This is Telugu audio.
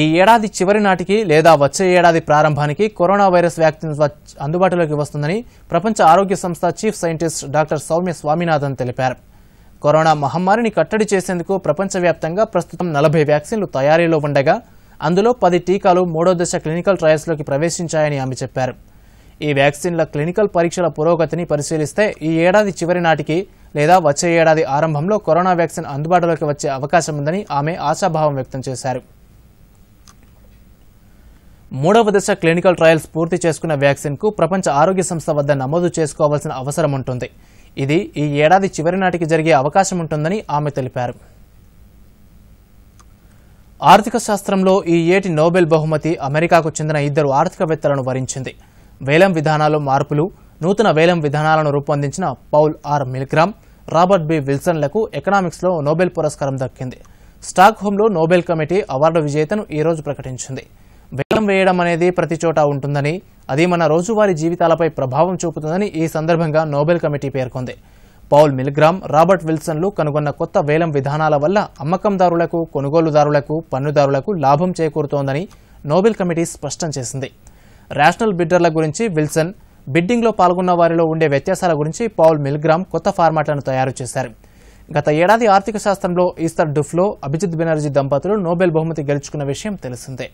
ఈ ఏడాది చివరి నాటికి లేదా వచ్చే ఏడాది ప్రారంభానికి కరోనా వైరస్ వ్యాక్సిన్ అందుబాటులోకి వస్తుందని ప్రపంచ ఆరోగ్య సంస్థ chief scientist doctor Soumya Swaminathan తెలిపారు కరోనా మహమ్మారిని కట్టడి చేసేందుకు ప్రపంచవ్యాప్తంగా ప్రస్తుతం నలభై వ్యాక్సిన్లు తయారీలో ఉండగా అందులో పది టీకాలు మూడో దశ క్లినికల్ ట్రయల్స్లోకి ప్రవేశించాయని ఆమె చెప్పారు ఈ వ్యాక్సిన్ల క్లినికల్ పరీక్షల పురోగతిని పరిశీలిస్తే ఈ ఏడాది చివరి నాటికి లేదా వచ్చే ఏడాది ఆరంభంలో కరోనా వ్యాక్సిన్ అందుబాటులోకి వచ్చే అవకాశం ఉందని ఆమె ఆశాభావం వ్యక్తం చేశారు మూడవ దశ క్లినికల్ ట్రయల్స్ పూర్తి చేసుకున్న వ్యాక్సిన్కు ప్రపంచ ఆరోగ్య సంస్థ వద్ద నమోదు చేసుకోవాల్సిన అవసరం ఉంటుంది ఇది ఈ ఏడాది చివరి నాటికి జరిగే అవకాశం ఉంటుందని ఆమె తెలిపారు ఆర్థిక శాస్త్రంలో ఈ ఏటి నోబెల్ బహుమతి అమెరికాకు చెందిన ఇద్దరు ఆర్థికవేత్తలను వరించింది వేలం విధానాలు మార్పులు నూతన వేలం విధానాలను రూపొందించిన Paul R Milgrom Robert B విల్సన్లకు ఎకనామిక్స్లో నోబెల్ పురస్కారం దక్కింది స్టాక్ హోమ్లో నోబెల్ కమిటీ అవార్డు విజేతను ఈరోజు ప్రకటించింది వేలం వేయడం అనేది ప్రతి చోట ఉంటుందని అది మన రోజువారీ జీవితాలపై ప్రభావం చూపుతుందని ఈ సందర్భంగా నోబెల్ కమిటీ పేర్కొంది పౌల్ మిల్గ్రామ్ రాబర్ట్ విల్సన్లు కనుగొన్న కొత్త వేలం విధానాల వల్ల అమ్మకందారులకు కొనుగోలుదారులకు పన్నుదారులకు లాభం చేకూరుతోందని నోబెల్ కమిటీ స్పష్టం చేసింది రేషనల్ బిడ్డర్ల గురించి విల్సన్ బిడ్డింగ్లో పాల్గొన్న వారిలో ఉండే వ్యత్యాసాల గురించి పౌల్ మిల్గ్రామ్ కొత్త ఫార్మాట్లను తయారు చేశారు గత ఏడాది ఆర్థిక శాస్త్రంలో ఈస్టర్ డుఫ్లో అభిజిత్ బెనర్జీ దంపతులు నోబెల్ బహుమతి గెలుచుకున్న విషయం తెలిసిందే